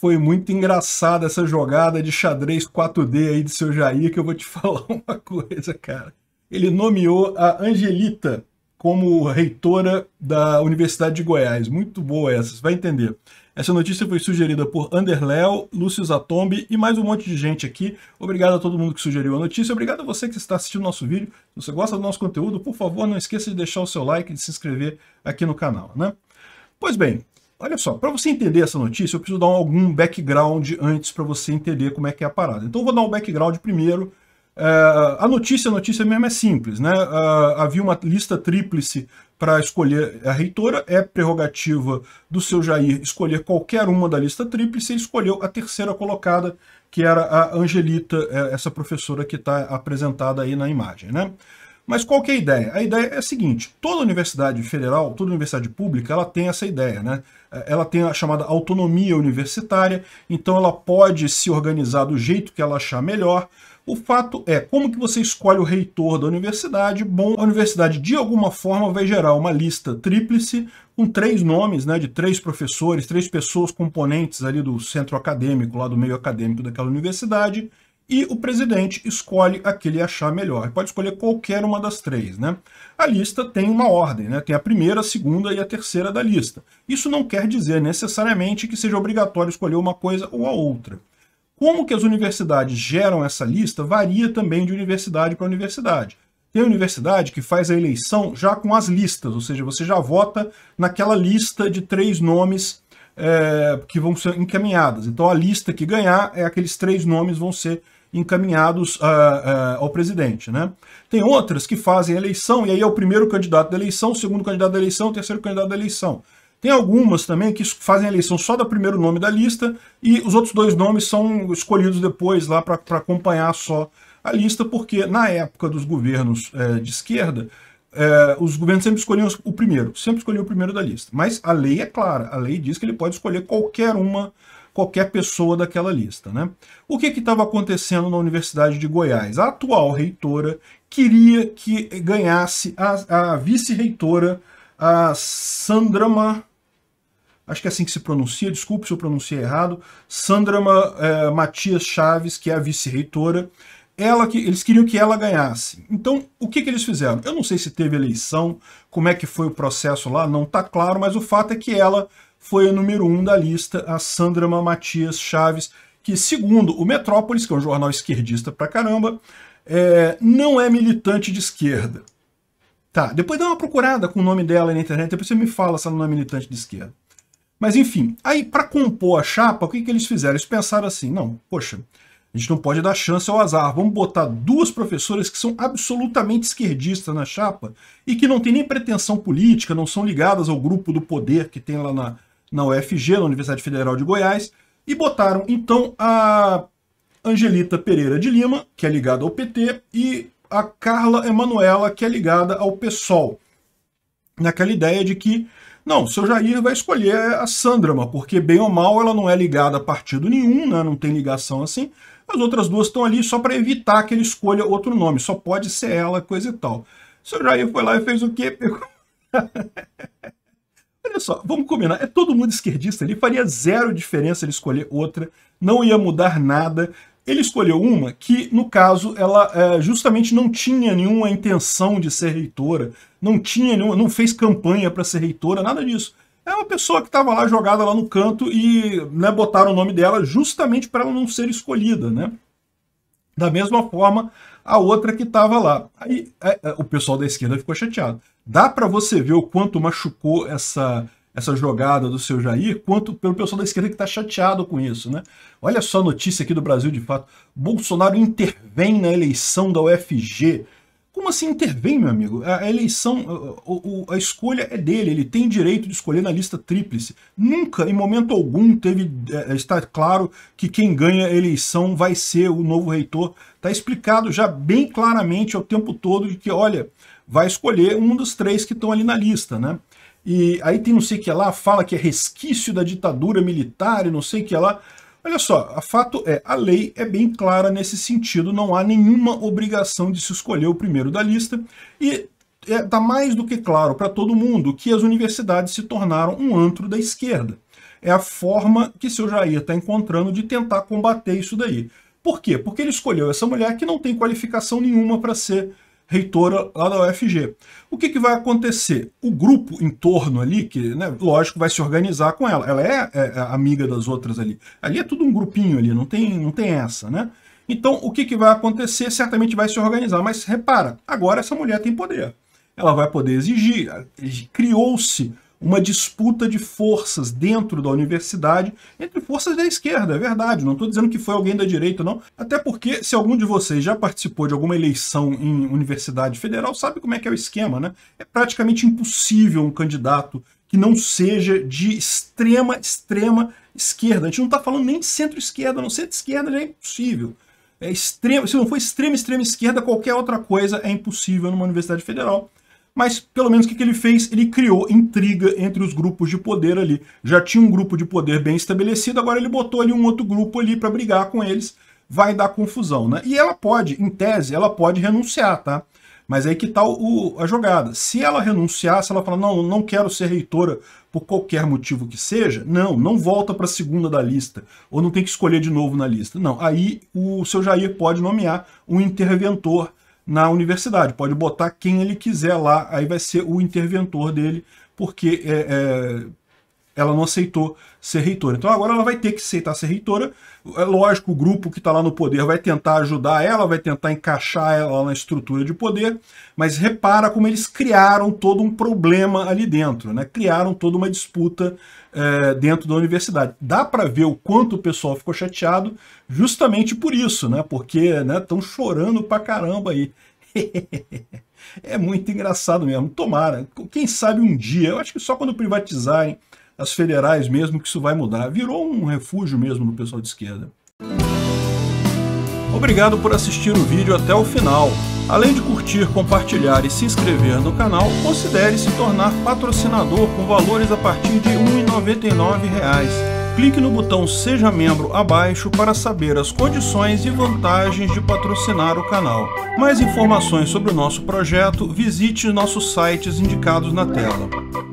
foi muito engraçada essa jogada de xadrez 4D aí de seu Jair, que eu vou te falar uma coisa, cara. Ele nomeou a Angelita como reitora da Universidade de Goiás. Muito boa essa, você vai entender. Essa notícia foi sugerida por Anderléo, Lúcio Zatombi e mais um monte de gente aqui. Obrigado a todo mundo que sugeriu a notícia. Obrigado a você que está assistindo nosso vídeo. Se você gosta do nosso conteúdo, por favor, não esqueça de deixar o seu like e de se inscrever aqui no canal, né? Pois bem, Olha só, para você entender essa notícia, eu preciso dar algum background antes para você entender como é que é a parada. Então eu vou dar um background primeiro. É, a notícia, a notícia mesmo é simples, né? Uh, havia uma lista tríplice para escolher a reitora, é prerrogativa do seu Jair escolher qualquer uma da lista tríplice, ele escolheu a terceira colocada, que era a Angelita, é, essa professora que está apresentada aí na imagem, né? Mas qual que é a ideia? A ideia é a seguinte, toda universidade federal, toda universidade pública, ela tem essa ideia, né? É, ela tem a chamada autonomia universitária, então ela pode se organizar do jeito que ela achar melhor. O fato é, como que você escolhe o reitor da universidade? Bom, a universidade de alguma forma vai gerar uma lista tríplice com três nomes, né, de três professores, três pessoas componentes ali do centro acadêmico, lá do meio acadêmico daquela universidade, e o presidente escolhe a que ele achar melhor. Ele pode escolher qualquer uma das três. Né? A lista tem uma ordem, né? tem a primeira, a segunda e a terceira da lista. Isso não quer dizer necessariamente que seja obrigatório escolher uma coisa ou a outra. Como que as universidades geram essa lista varia também de universidade para universidade. Tem universidade que faz a eleição já com as listas, ou seja, você já vota naquela lista de três nomes é, que vão ser encaminhadas. Então a lista que ganhar, é aqueles três nomes vão ser encaminhados uh, uh, ao presidente. Né? Tem outras que fazem eleição, e aí é o primeiro candidato da eleição, o segundo candidato da eleição, o terceiro candidato da eleição. Tem algumas também que fazem eleição só do primeiro nome da lista e os outros dois nomes são escolhidos depois lá para acompanhar só a lista, porque na época dos governos é, de esquerda, é, os governos sempre escolhiam o primeiro, sempre escolhiam o primeiro da lista. Mas a lei é clara, a lei diz que ele pode escolher qualquer uma, qualquer pessoa daquela lista. Né? O que estava acontecendo na Universidade de Goiás? A atual reitora queria que ganhasse a, a vice-reitora, a Sandrama, acho que é assim que se pronuncia, desculpe se eu pronunciei errado, Sandrama é, Matias Chaves, que é a vice-reitora, ela que eles queriam que ela ganhasse. Então, o que, que eles fizeram? Eu não sei se teve eleição, como é que foi o processo lá, não está claro, mas o fato é que ela foi a número um da lista, a Sandra Matias Chaves, que segundo o Metrópolis, que é um jornal esquerdista pra caramba, é, não é militante de esquerda. Tá, depois dá uma procurada com o nome dela na internet, depois você me fala se ela não é militante de esquerda. Mas enfim, aí para compor a chapa, o que, que eles fizeram? Eles pensaram assim, não, poxa, a gente não pode dar chance ao azar. Vamos botar duas professoras que são absolutamente esquerdistas na chapa e que não têm nem pretensão política, não são ligadas ao grupo do poder que tem lá na, na UFG, na Universidade Federal de Goiás, e botaram então a Angelita Pereira de Lima, que é ligada ao PT, e a Carla Emanuela, que é ligada ao PSOL. Naquela ideia de que, não, o seu Jair vai escolher a Sandra, porque bem ou mal ela não é ligada a partido nenhum, né, não tem ligação assim, as outras duas estão ali só para evitar que ele escolha outro nome. Só pode ser ela, coisa e tal. O seu Jair foi lá e fez o quê? Pegou... Olha só, vamos combinar. É todo mundo esquerdista ali. Faria zero diferença ele escolher outra. Não ia mudar nada. Ele escolheu uma que, no caso, ela é, justamente não tinha nenhuma intenção de ser reitora. Não tinha nenhuma, não fez campanha para ser reitora, nada disso é uma pessoa que estava lá jogada lá no canto e né, botaram o nome dela justamente para ela não ser escolhida, né? Da mesma forma, a outra que estava lá. Aí é, é, o pessoal da esquerda ficou chateado. Dá para você ver o quanto machucou essa, essa jogada do seu Jair, quanto pelo pessoal da esquerda que está chateado com isso, né? Olha só a notícia aqui do Brasil de fato. Bolsonaro intervém na eleição da UFG como assim intervém, meu amigo? A eleição, a, a, escolha é dele, ele tem direito de escolher na lista tríplice. Nunca, em momento algum, teve é, é, está claro que quem ganha a eleição vai ser o novo reitor. Está explicado já bem claramente ao tempo todo de que, olha, vai escolher um dos três que estão ali na lista, né? E aí tem não sei o que é lá, fala que é resquício da ditadura militar e não sei o que lá. Olha só, a fato é, a lei é bem clara nesse sentido, não há nenhuma obrigação de se escolher o primeiro da lista, e está é, mais do que claro para todo mundo que as universidades se tornaram um antro da esquerda. É a forma que seu Jair está encontrando de tentar combater isso daí. Por quê? Porque ele escolheu essa mulher que não tem qualificação nenhuma para ser reitora lá da UFG. O que, que vai acontecer? O grupo em torno ali, que né, lógico vai se organizar com ela, ela é, é, é, amiga das outras ali. Ali é tudo um grupinho ali, não tem, não tem essa, né? Então o que, que vai acontecer? Certamente vai se organizar, mas repara, agora essa mulher tem poder. Ela vai poder exigir, eh, criou-se uma disputa de forças dentro da universidade entre forças da esquerda, é verdade. Não estou dizendo que foi alguém da direita, não. Até porque, se algum de vocês já participou de alguma eleição em universidade federal, sabe como é que é o esquema, né? É praticamente impossível um candidato que não seja de extrema, extrema esquerda. A gente não está falando nem de centro-esquerda, não. Centro-esquerda já é impossível. É extrema, se não for extrema, extrema esquerda, qualquer outra coisa é impossível numa universidade federal mas pelo menos o que, que ele fez? Ele criou intriga entre os grupos de poder ali. Já tinha um grupo de poder bem estabelecido, agora ele botou ali um outro grupo ali para brigar com eles, vai dar confusão, né? E ela pode, em tese, ela pode renunciar, tá? Mas aí que tá o, a jogada. Se ela renunciar, se ela falar, não, não quero ser reitora por qualquer motivo que seja, não, não volta para a segunda da lista, ou não tem que escolher de novo na lista. Não, aí o seu Jair pode nomear um interventor na universidade. Pode botar quem ele quiser lá, aí vai ser o interventor dele, porque é, é ela não aceitou ser reitora. Então agora ela vai ter que aceitar ser reitora. É lógico, o grupo que está lá no poder vai tentar ajudar ela, vai tentar encaixar ela na estrutura de poder, mas repara como eles criaram todo um problema ali dentro, né? criaram toda uma disputa é, dentro da universidade. Dá para ver o quanto o pessoal ficou chateado justamente por isso, né? porque estão né, chorando pra caramba aí. é muito engraçado mesmo, tomara. Quem sabe um dia, eu acho que só quando privatizarem as federais mesmo, que isso vai mudar. Virou um refúgio mesmo no pessoal de esquerda. Obrigado por assistir o vídeo até o final. Além de curtir, compartilhar e se inscrever no canal, considere se tornar patrocinador com valores a partir de R$ 1,99 clique no botão Seja Membro abaixo para saber as condições e vantagens de patrocinar o canal. Mais informações sobre o nosso projeto, visite nossos sites indicados na tela.